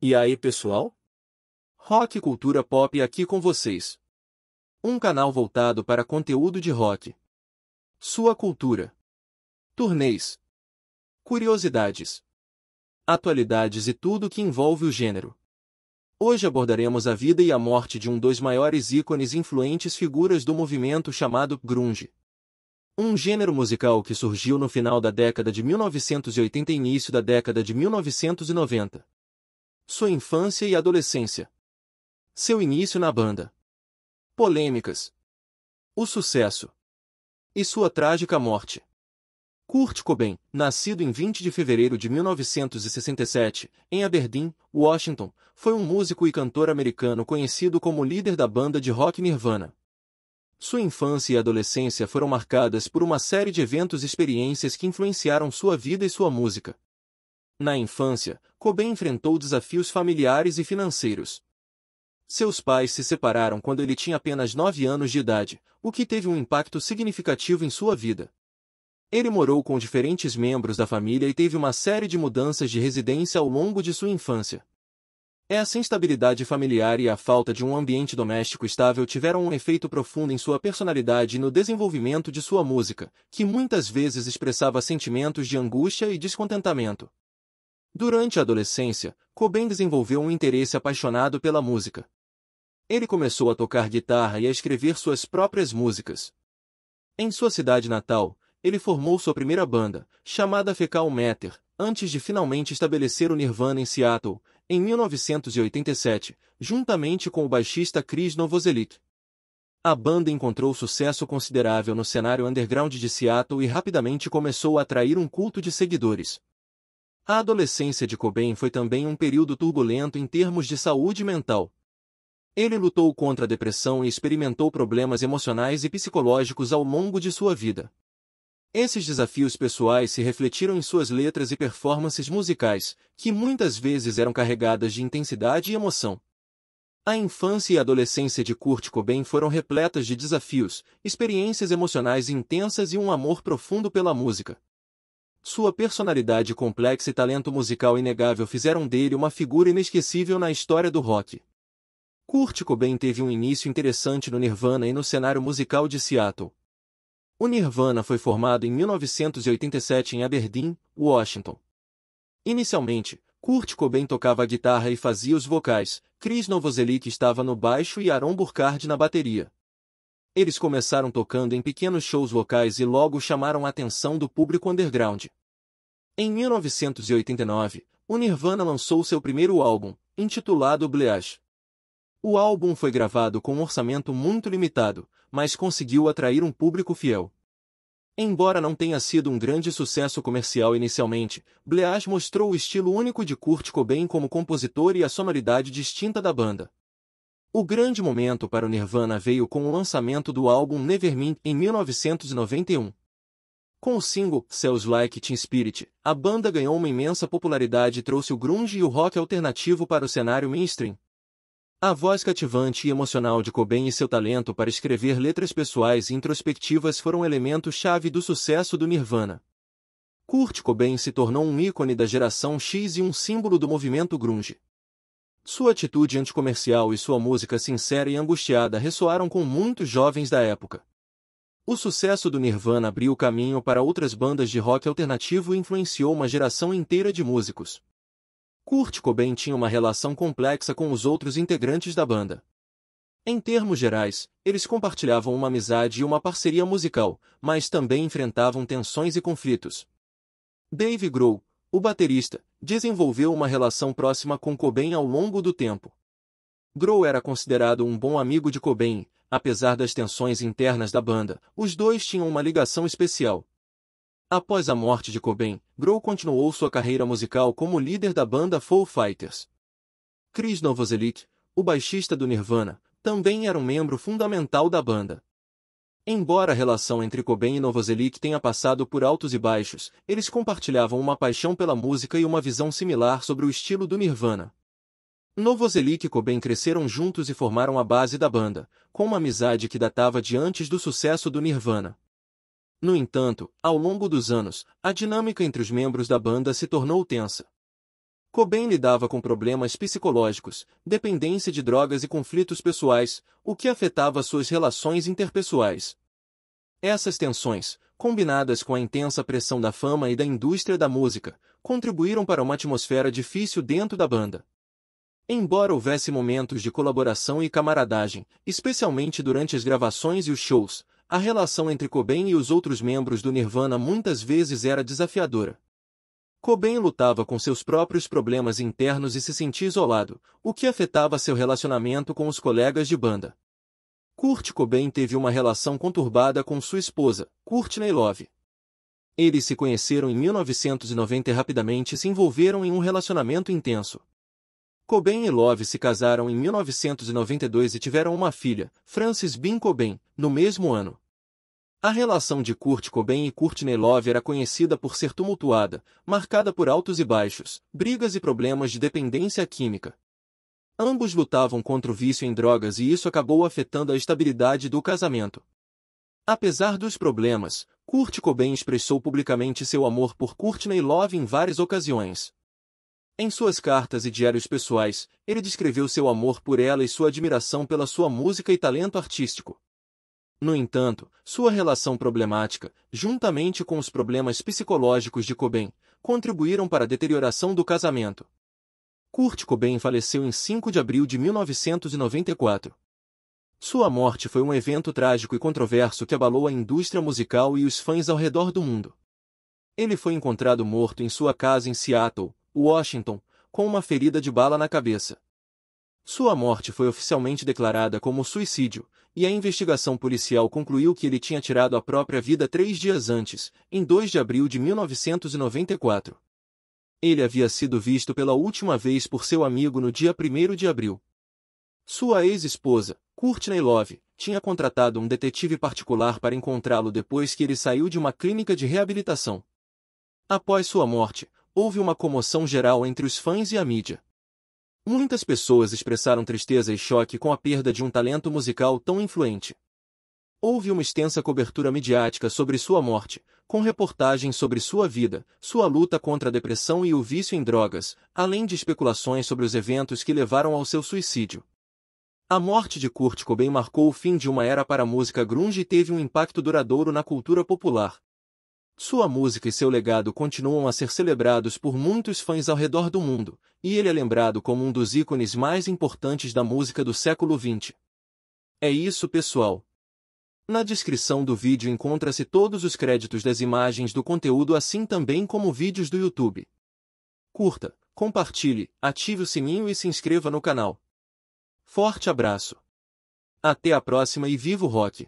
E aí, pessoal? Rock Cultura Pop aqui com vocês. Um canal voltado para conteúdo de rock. Sua cultura. Turnês. Curiosidades. Atualidades e tudo que envolve o gênero. Hoje abordaremos a vida e a morte de um dos maiores ícones e influentes figuras do movimento chamado grunge. Um gênero musical que surgiu no final da década de 1980 e início da década de 1990. Sua infância e adolescência. Seu início na banda. Polêmicas. O sucesso. E sua trágica morte. Kurt Cobain, nascido em 20 de fevereiro de 1967, em Aberdeen, Washington, foi um músico e cantor americano conhecido como líder da banda de rock Nirvana. Sua infância e adolescência foram marcadas por uma série de eventos e experiências que influenciaram sua vida e sua música. Na infância, Cobain enfrentou desafios familiares e financeiros. Seus pais se separaram quando ele tinha apenas 9 anos de idade, o que teve um impacto significativo em sua vida. Ele morou com diferentes membros da família e teve uma série de mudanças de residência ao longo de sua infância. Essa é instabilidade familiar e a falta de um ambiente doméstico estável tiveram um efeito profundo em sua personalidade e no desenvolvimento de sua música, que muitas vezes expressava sentimentos de angústia e descontentamento. Durante a adolescência, Cobain desenvolveu um interesse apaixonado pela música. Ele começou a tocar guitarra e a escrever suas próprias músicas. Em sua cidade natal, ele formou sua primeira banda, chamada Fecal Matter, antes de finalmente estabelecer o Nirvana em Seattle, em 1987, juntamente com o baixista Chris Novoselic. A banda encontrou sucesso considerável no cenário underground de Seattle e rapidamente começou a atrair um culto de seguidores. A adolescência de Cobain foi também um período turbulento em termos de saúde mental. Ele lutou contra a depressão e experimentou problemas emocionais e psicológicos ao longo de sua vida. Esses desafios pessoais se refletiram em suas letras e performances musicais, que muitas vezes eram carregadas de intensidade e emoção. A infância e a adolescência de Kurt Cobain foram repletas de desafios, experiências emocionais intensas e um amor profundo pela música. Sua personalidade complexa e talento musical inegável fizeram dele uma figura inesquecível na história do rock. Kurt Cobain teve um início interessante no Nirvana e no cenário musical de Seattle. O Nirvana foi formado em 1987 em Aberdeen, Washington. Inicialmente, Kurt Cobain tocava a guitarra e fazia os vocais, Chris Novoselic estava no baixo e Aaron Burkhard na bateria. Eles começaram tocando em pequenos shows locais e logo chamaram a atenção do público underground. Em 1989, o Nirvana lançou seu primeiro álbum, intitulado Bleach. O álbum foi gravado com um orçamento muito limitado, mas conseguiu atrair um público fiel. Embora não tenha sido um grande sucesso comercial inicialmente, Bleach mostrou o estilo único de Kurt Cobain como compositor e a sonoridade distinta da banda. O grande momento para o Nirvana veio com o lançamento do álbum Nevermind em 1991. Com o single Cells Like Teen Spirit, a banda ganhou uma imensa popularidade e trouxe o grunge e o rock alternativo para o cenário mainstream. A voz cativante e emocional de Cobain e seu talento para escrever letras pessoais e introspectivas foram elemento-chave do sucesso do Nirvana. Kurt Cobain se tornou um ícone da geração X e um símbolo do movimento grunge. Sua atitude anticomercial e sua música sincera e angustiada ressoaram com muitos jovens da época. O sucesso do Nirvana abriu caminho para outras bandas de rock alternativo e influenciou uma geração inteira de músicos. Kurt Cobain tinha uma relação complexa com os outros integrantes da banda. Em termos gerais, eles compartilhavam uma amizade e uma parceria musical, mas também enfrentavam tensões e conflitos. Dave Grohl, o baterista, desenvolveu uma relação próxima com Cobain ao longo do tempo. Grohl era considerado um bom amigo de Cobain, apesar das tensões internas da banda, os dois tinham uma ligação especial. Após a morte de Cobain, Grohl continuou sua carreira musical como líder da banda Foo Fighters. Chris Novoselic, o baixista do Nirvana, também era um membro fundamental da banda. Embora a relação entre Cobain e Novoselic tenha passado por altos e baixos, eles compartilhavam uma paixão pela música e uma visão similar sobre o estilo do Nirvana. Novoselic e Cobain cresceram juntos e formaram a base da banda, com uma amizade que datava de antes do sucesso do Nirvana. No entanto, ao longo dos anos, a dinâmica entre os membros da banda se tornou tensa. Cobain lidava com problemas psicológicos, dependência de drogas e conflitos pessoais, o que afetava suas relações interpessoais. Essas tensões, combinadas com a intensa pressão da fama e da indústria da música, contribuíram para uma atmosfera difícil dentro da banda. Embora houvesse momentos de colaboração e camaradagem, especialmente durante as gravações e os shows, a relação entre Cobain e os outros membros do Nirvana muitas vezes era desafiadora. Cobain lutava com seus próprios problemas internos e se sentia isolado, o que afetava seu relacionamento com os colegas de banda. Kurt Cobain teve uma relação conturbada com sua esposa, Courtney Love. Eles se conheceram em 1990 e rapidamente se envolveram em um relacionamento intenso. Cobain e Love se casaram em 1992 e tiveram uma filha, Frances Bean Cobain, no mesmo ano. A relação de Kurt Cobain e Courtney Love era conhecida por ser tumultuada, marcada por altos e baixos, brigas e problemas de dependência química. Ambos lutavam contra o vício em drogas e isso acabou afetando a estabilidade do casamento. Apesar dos problemas, Kurt Cobain expressou publicamente seu amor por Courtney Love em várias ocasiões. Em suas cartas e diários pessoais, ele descreveu seu amor por ela e sua admiração pela sua música e talento artístico. No entanto, sua relação problemática, juntamente com os problemas psicológicos de Cobain, contribuíram para a deterioração do casamento. Kurt Cobain faleceu em 5 de abril de 1994. Sua morte foi um evento trágico e controverso que abalou a indústria musical e os fãs ao redor do mundo. Ele foi encontrado morto em sua casa em Seattle, Washington, com uma ferida de bala na cabeça. Sua morte foi oficialmente declarada como suicídio, e a investigação policial concluiu que ele tinha tirado a própria vida três dias antes, em 2 de abril de 1994. Ele havia sido visto pela última vez por seu amigo no dia 1 de abril. Sua ex-esposa, Courtney Love, tinha contratado um detetive particular para encontrá-lo depois que ele saiu de uma clínica de reabilitação. Após sua morte, houve uma comoção geral entre os fãs e a mídia. Muitas pessoas expressaram tristeza e choque com a perda de um talento musical tão influente. Houve uma extensa cobertura midiática sobre sua morte, com reportagens sobre sua vida, sua luta contra a depressão e o vício em drogas, além de especulações sobre os eventos que levaram ao seu suicídio. A morte de Kurt Cobain marcou o fim de uma era para a música grunge e teve um impacto duradouro na cultura popular. Sua música e seu legado continuam a ser celebrados por muitos fãs ao redor do mundo, e ele é lembrado como um dos ícones mais importantes da música do século XX. É isso, pessoal. Na descrição do vídeo encontra-se todos os créditos das imagens do conteúdo assim também como vídeos do YouTube. Curta, compartilhe, ative o sininho e se inscreva no canal. Forte abraço! Até a próxima e viva o rock!